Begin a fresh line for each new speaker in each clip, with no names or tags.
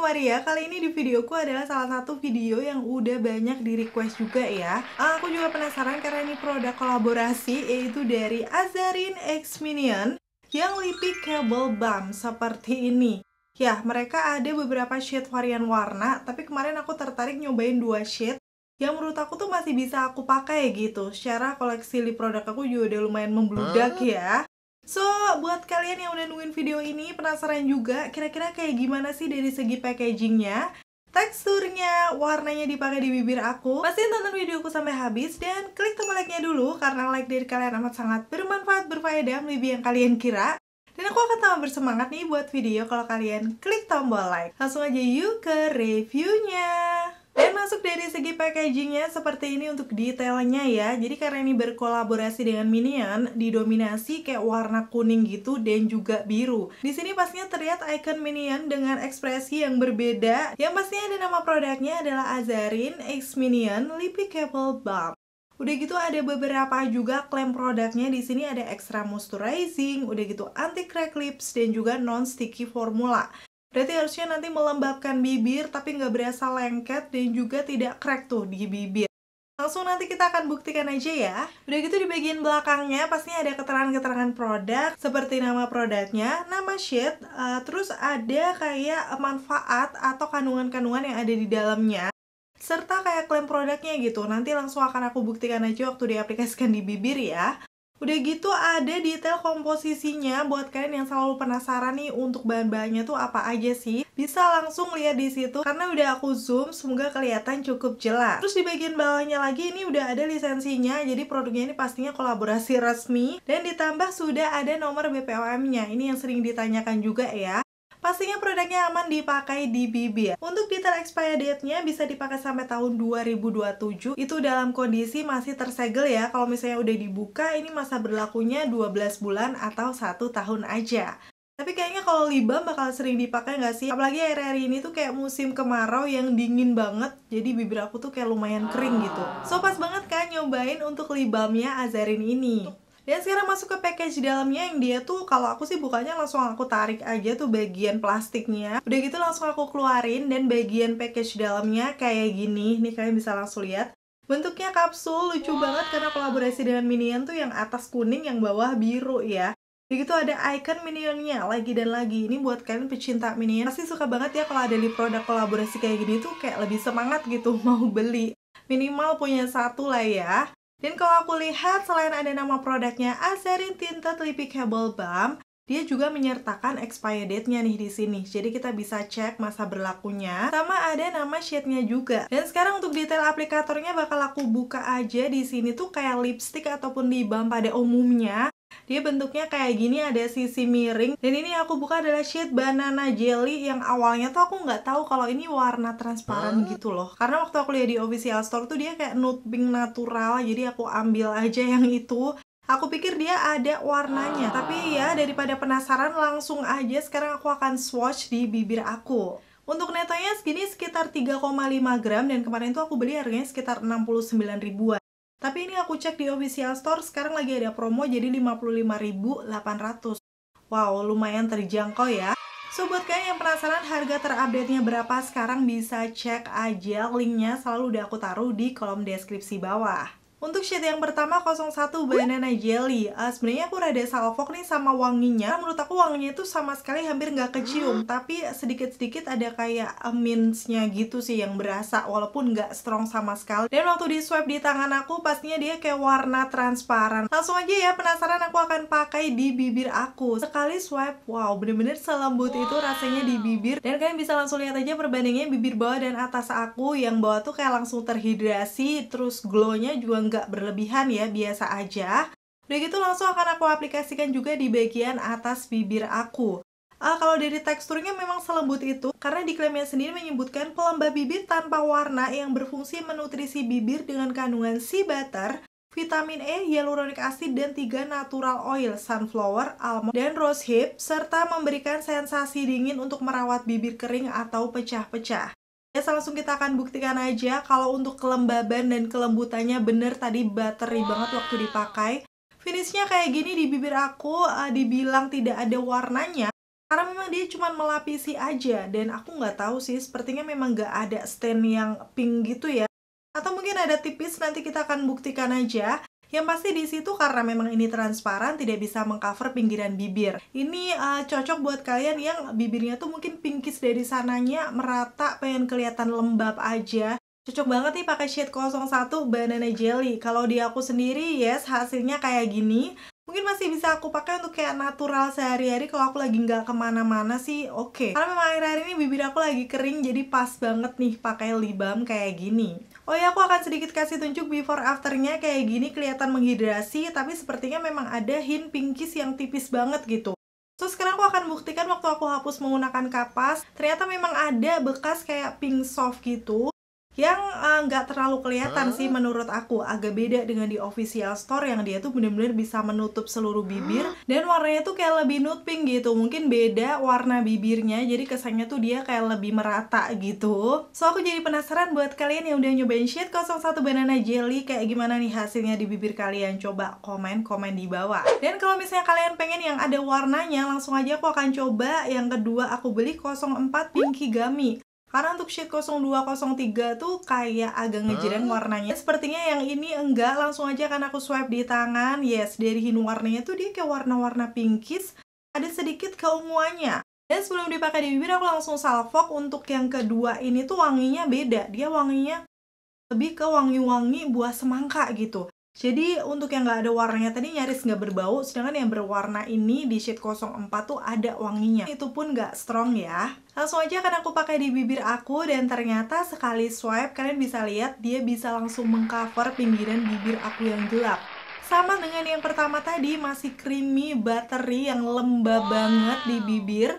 Maria. Kali ini di videoku adalah salah satu video yang udah banyak di request juga ya. Ah, aku juga penasaran karena ini produk kolaborasi yaitu dari Azarin X Minion yang lipik cable balm seperti ini. Ya, mereka ada beberapa shade varian warna, tapi kemarin aku tertarik nyobain dua shade yang menurut aku tuh masih bisa aku pakai gitu. Secara koleksi lip produk aku juga udah lumayan membludak ah. ya. So, buat kalian yang udah nungguin video ini, penasaran juga kira-kira kayak gimana sih dari segi packagingnya, teksturnya, warnanya dipakai di bibir aku. Pastiin tonton videoku sampai habis dan klik tombol like-nya dulu karena like dari kalian amat sangat bermanfaat, berfaedah, lebih yang kalian kira. Dan aku akan tambah bersemangat nih buat video kalau kalian klik tombol like. Langsung aja yuk ke reviewnya masuk dari segi packagingnya seperti ini untuk detailnya ya Jadi karena ini berkolaborasi dengan Minion Didominasi kayak warna kuning gitu dan juga biru Di sini pastinya terlihat icon Minion dengan ekspresi yang berbeda Yang pastinya ada nama produknya adalah Azarin X Minion Lippy Cable Balm Udah gitu ada beberapa juga klaim produknya di sini ada extra moisturizing, udah gitu anti crack lips dan juga non sticky formula. Berarti harusnya nanti melembabkan bibir tapi nggak berasa lengket dan juga tidak crack tuh di bibir. Langsung nanti kita akan buktikan aja ya. Udah gitu di bagian belakangnya pastinya ada keterangan-keterangan produk seperti nama produknya, nama shade, uh, terus ada kayak manfaat atau kandungan-kandungan yang ada di dalamnya serta kayak klaim produknya gitu. Nanti langsung akan aku buktikan aja waktu diaplikasikan di bibir ya. Udah gitu ada detail komposisinya buat kalian yang selalu penasaran nih untuk bahan-bahannya tuh apa aja sih. Bisa langsung lihat di situ karena udah aku zoom semoga kelihatan cukup jelas. Terus di bagian bawahnya lagi ini udah ada lisensinya jadi produknya ini pastinya kolaborasi resmi dan ditambah sudah ada nomor BPOM-nya. Ini yang sering ditanyakan juga ya. Pastinya produknya aman dipakai di bibir. Ya. Untuk detail expirednya date-nya bisa dipakai sampai tahun 2027. Itu dalam kondisi masih tersegel ya. Kalau misalnya udah dibuka, ini masa berlakunya 12 bulan atau 1 tahun aja. Tapi kayaknya kalau Libam bakal sering dipakai nggak sih? Apalagi akhir-akhir ini tuh kayak musim kemarau yang dingin banget, jadi bibir aku tuh kayak lumayan kering gitu. So pas banget kan nyobain untuk Libamnya Azarin ini dan sekarang masuk ke package dalamnya yang dia tuh kalau aku sih bukanya langsung aku tarik aja tuh bagian plastiknya udah gitu langsung aku keluarin dan bagian package dalamnya kayak gini nih kalian bisa langsung lihat Bentuknya kapsul lucu banget karena kolaborasi dengan Minion tuh yang atas kuning yang bawah biru ya. gitu ada icon Minionnya lagi dan lagi. Ini buat kalian pecinta Minion pasti suka banget ya kalau ada di produk kolaborasi kayak gini tuh kayak lebih semangat gitu mau beli. Minimal punya satu lah ya. Dan kalau aku lihat selain ada nama produknya Azarin Tinted Lippy Balm, dia juga menyertakan expired date-nya nih di sini. Jadi kita bisa cek masa berlakunya. Sama ada nama shade-nya juga. Dan sekarang untuk detail aplikatornya bakal aku buka aja di sini tuh kayak lipstick ataupun di balm pada umumnya. Dia bentuknya kayak gini ada sisi miring dan ini aku buka adalah shade banana jelly yang awalnya tuh aku nggak tahu kalau ini warna transparan huh? gitu loh. Karena waktu aku lihat di official store tuh dia kayak nude pink natural jadi aku ambil aja yang itu. Aku pikir dia ada warnanya, tapi ya ah. daripada penasaran langsung aja sekarang aku akan swatch di bibir aku. Untuk netonya segini sekitar 3,5 gram dan kemarin tuh aku beli harganya sekitar 69 ribuan. Tapi ini aku cek di official store sekarang lagi ada promo jadi 55.800. Wow, lumayan terjangkau ya. So buat kalian yang penasaran harga terupdate-nya berapa sekarang bisa cek aja linknya selalu udah aku taruh di kolom deskripsi bawah. Untuk shade yang pertama 01 Banana Jelly. Uh, Sebenarnya aku rada salfok nih sama wanginya. Menurut aku wanginya itu sama sekali hampir nggak kecium, ah. tapi sedikit-sedikit ada kayak mintsnya gitu sih yang berasa walaupun nggak strong sama sekali. Dan waktu di swipe di tangan aku pastinya dia kayak warna transparan. Langsung aja ya penasaran aku akan pakai di bibir aku. Sekali swipe, wow bener-bener selembut itu rasanya di bibir. Dan kalian bisa langsung lihat aja perbandingannya bibir bawah dan atas aku yang bawah tuh kayak langsung terhidrasi terus glow-nya juga nggak berlebihan ya, biasa aja. Udah gitu langsung akan aku aplikasikan juga di bagian atas bibir aku. Uh, kalau dari teksturnya memang selembut itu karena diklaimnya sendiri menyebutkan pelembab bibir tanpa warna yang berfungsi menutrisi bibir dengan kandungan sea butter, vitamin E, hyaluronic acid, dan tiga natural oil, sunflower, almond, dan rosehip, serta memberikan sensasi dingin untuk merawat bibir kering atau pecah-pecah. Ya, langsung kita akan buktikan aja kalau untuk kelembaban dan kelembutannya bener tadi battery banget waktu dipakai. Finishnya kayak gini di bibir aku uh, dibilang tidak ada warnanya karena memang dia cuma melapisi aja dan aku nggak tahu sih sepertinya memang nggak ada stain yang pink gitu ya. Atau mungkin ada tipis nanti kita akan buktikan aja. Yang pasti di situ karena memang ini transparan tidak bisa mengcover pinggiran bibir. Ini uh, cocok buat kalian yang bibirnya tuh mungkin pinkish dari sananya merata pengen kelihatan lembab aja Cocok banget nih pakai shade 01 Banana Jelly. Kalau di aku sendiri, yes, hasilnya kayak gini mungkin masih bisa aku pakai untuk kayak natural sehari-hari kalau aku lagi nggak kemana-mana sih oke okay. karena memang akhir-akhir ini bibir aku lagi kering jadi pas banget nih pakai lip balm kayak gini Oh ya, aku akan sedikit kasih tunjuk before afternya kayak gini kelihatan menghidrasi, tapi sepertinya memang ada hint pinkish yang tipis banget gitu. So sekarang aku akan buktikan waktu aku hapus menggunakan kapas, ternyata memang ada bekas kayak pink soft gitu yang eh, nggak uh, terlalu kelihatan huh? sih menurut aku agak beda dengan di official store yang dia tuh bener-bener bisa menutup seluruh bibir huh? dan warnanya tuh kayak lebih nude pink gitu mungkin beda warna bibirnya jadi kesannya tuh dia kayak lebih merata gitu so aku jadi penasaran buat kalian yang udah nyobain shade 01 banana jelly kayak gimana nih hasilnya di bibir kalian coba komen-komen di bawah dan kalau misalnya kalian pengen yang ada warnanya langsung aja aku akan coba yang kedua aku beli 04 pinky gummy karena untuk shade 0203 tuh kayak agak ngejiran hmm. warnanya. Sepertinya yang ini enggak, langsung aja kan aku swipe di tangan. Yes, dari hinu warnanya tuh dia kayak warna-warna pinkish, ada sedikit keunguannya. Dan sebelum dipakai di bibir aku langsung salvok untuk yang kedua ini tuh wanginya beda. Dia wanginya lebih ke wangi-wangi buah semangka gitu. Jadi untuk yang nggak ada warnanya tadi nyaris nggak berbau, sedangkan yang berwarna ini di shade 04 tuh ada wanginya. Itu pun nggak strong ya. Langsung aja akan aku pakai di bibir aku dan ternyata sekali swipe kalian bisa lihat dia bisa langsung mengcover pinggiran bibir aku yang gelap. Sama dengan yang pertama tadi, masih creamy, buttery, yang lembab banget di bibir.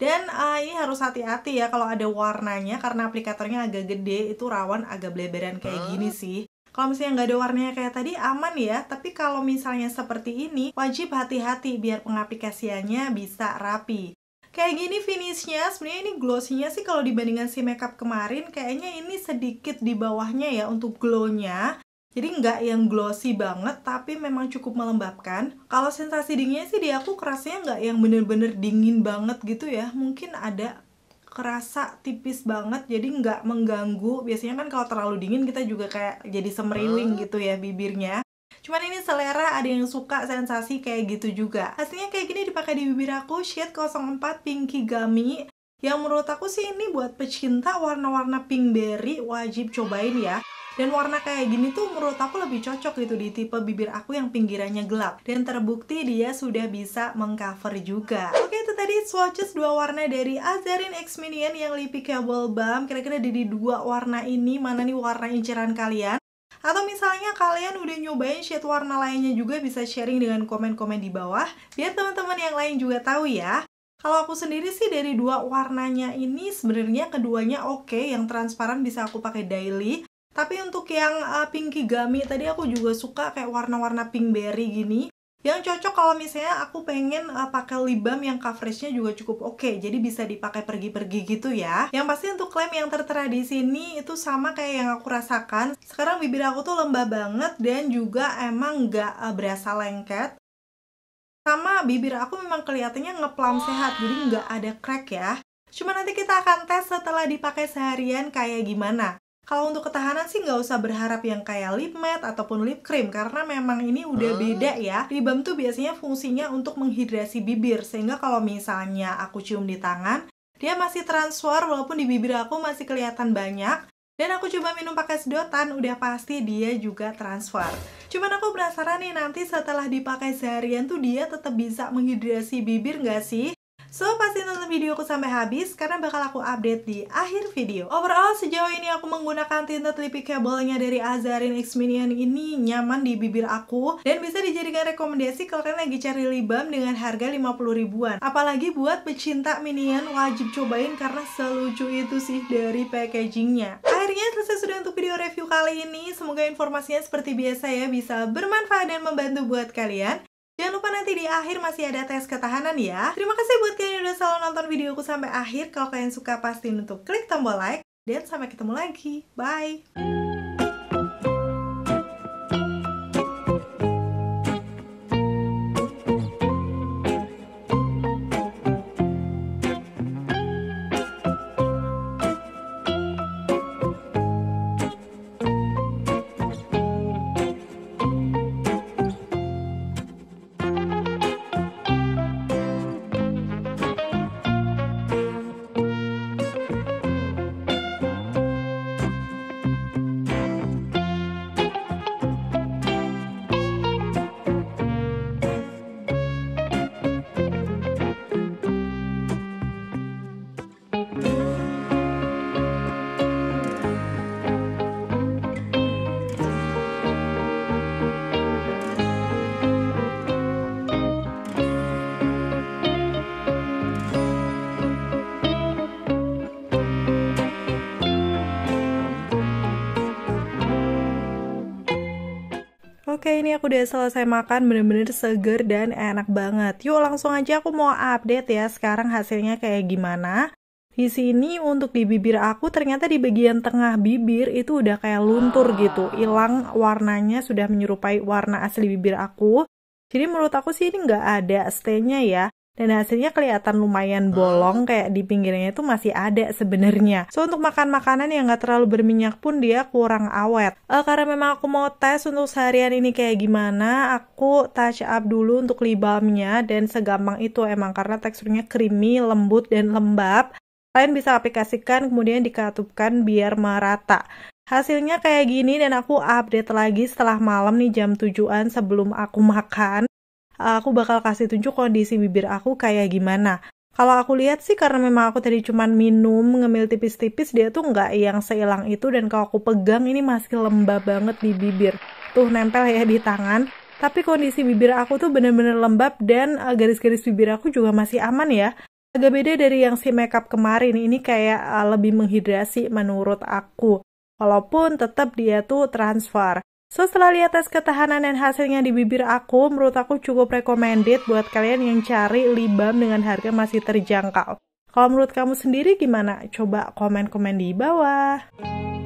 Dan uh, ini harus hati-hati ya kalau ada warnanya karena aplikatornya agak gede itu rawan agak bleberan kayak gini sih. Kalau misalnya nggak ada warnanya kayak tadi aman ya, tapi kalau misalnya seperti ini wajib hati-hati biar pengaplikasiannya bisa rapi. Kayak gini finishnya, sebenarnya ini glossy-nya sih kalau dibandingkan si makeup kemarin kayaknya ini sedikit di bawahnya ya untuk glow-nya. Jadi nggak yang glossy banget, tapi memang cukup melembabkan. Kalau sensasi dinginnya sih di aku kerasnya nggak yang bener-bener dingin banget gitu ya. Mungkin ada kerasa tipis banget jadi nggak mengganggu biasanya kan kalau terlalu dingin kita juga kayak jadi semeriling gitu ya bibirnya cuman ini selera ada yang suka sensasi kayak gitu juga aslinya kayak gini dipakai di bibir aku shade 04 Pinky Gummy yang menurut aku sih ini buat pecinta warna-warna pink berry wajib cobain ya dan warna kayak gini tuh menurut aku lebih cocok gitu di tipe bibir aku yang pinggirannya gelap. Dan terbukti dia sudah bisa mengcover juga. Oke, itu tadi swatches dua warna dari Azarin X Minion yang Lipicable Balm. Kira-kira di dua warna ini, mana nih warna inceran kalian? Atau misalnya kalian udah nyobain shade warna lainnya juga bisa sharing dengan komen-komen di bawah biar teman-teman yang lain juga tahu ya. Kalau aku sendiri sih dari dua warnanya ini sebenarnya keduanya oke okay, yang transparan bisa aku pakai daily tapi untuk yang uh, gummy tadi aku juga suka kayak warna-warna pink berry gini. Yang cocok kalau misalnya aku pengen uh, pakai lip balm yang coveragenya juga cukup oke, okay, jadi bisa dipakai pergi-pergi gitu ya. Yang pasti untuk klaim yang tertera di sini itu sama kayak yang aku rasakan. Sekarang bibir aku tuh lembab banget dan juga emang nggak uh, berasa lengket. Sama bibir aku memang kelihatannya ngeplam sehat, jadi nggak ada crack ya. Cuma nanti kita akan tes setelah dipakai seharian kayak gimana. Kalau untuk ketahanan sih nggak usah berharap yang kayak lip matte ataupun lip cream karena memang ini udah hmm. beda ya. Lip balm tuh biasanya fungsinya untuk menghidrasi bibir sehingga kalau misalnya aku cium di tangan, dia masih transfer walaupun di bibir aku masih kelihatan banyak dan aku coba minum pakai sedotan, udah pasti dia juga transfer. Cuman aku penasaran nih nanti setelah dipakai seharian tuh dia tetap bisa menghidrasi bibir nggak sih? So, pasti nonton video aku sampai habis karena bakal aku update di akhir video. Overall, sejauh ini aku menggunakan tinta telipik kabelnya dari Azarin X Minion ini nyaman di bibir aku dan bisa dijadikan rekomendasi kalau kalian lagi cari lip balm dengan harga 50 ribuan. Apalagi buat pecinta Minion wajib cobain karena selucu itu sih dari packagingnya. Akhirnya selesai sudah untuk video review kali ini. Semoga informasinya seperti biasa ya bisa bermanfaat dan membantu buat kalian. Jangan lupa nanti di akhir masih ada tes ketahanan ya. Terima kasih buat kalian yang udah selalu nonton videoku sampai akhir. Kalau kalian suka pastiin untuk klik tombol like. Dan sampai ketemu lagi. Bye! Oke ini aku udah selesai makan bener-bener seger dan enak banget. Yuk langsung aja aku mau update ya sekarang hasilnya kayak gimana. Di sini untuk di bibir aku ternyata di bagian tengah bibir itu udah kayak luntur gitu. Hilang warnanya sudah menyerupai warna asli bibir aku. Jadi menurut aku sih ini nggak ada stainnya ya dan hasilnya kelihatan lumayan ah. bolong kayak di pinggirnya itu masih ada sebenarnya. So untuk makan makanan yang nggak terlalu berminyak pun dia kurang awet. Uh, karena memang aku mau tes untuk seharian ini kayak gimana, aku touch up dulu untuk lip dan segampang itu emang karena teksturnya creamy, lembut dan lembab. Kalian bisa aplikasikan kemudian dikatupkan biar merata. Hasilnya kayak gini dan aku update lagi setelah malam nih jam tujuan sebelum aku makan. Eh, aku bakal kasih tunjuk kondisi bibir aku kayak gimana. Kalau aku lihat sih karena memang aku tadi cuman minum ngemil tipis-tipis dia tuh nggak yang seilang itu dan kalau aku pegang ini masih lembab banget di bibir. Tuh nempel ya di tangan. Tapi kondisi bibir aku tuh bener-bener lembab dan eh, garis-garis bibir aku juga masih aman ya. Agak beda dari yang si makeup kemarin, ini kayak eh, lebih menghidrasi menurut aku. Walaupun tetap dia tuh transfer. So, setelah lihat tes ketahanan dan hasilnya di bibir aku, menurut aku cukup recommended buat kalian yang cari lip balm dengan harga masih terjangkau. Kalau menurut kamu sendiri gimana? Coba komen-komen di bawah.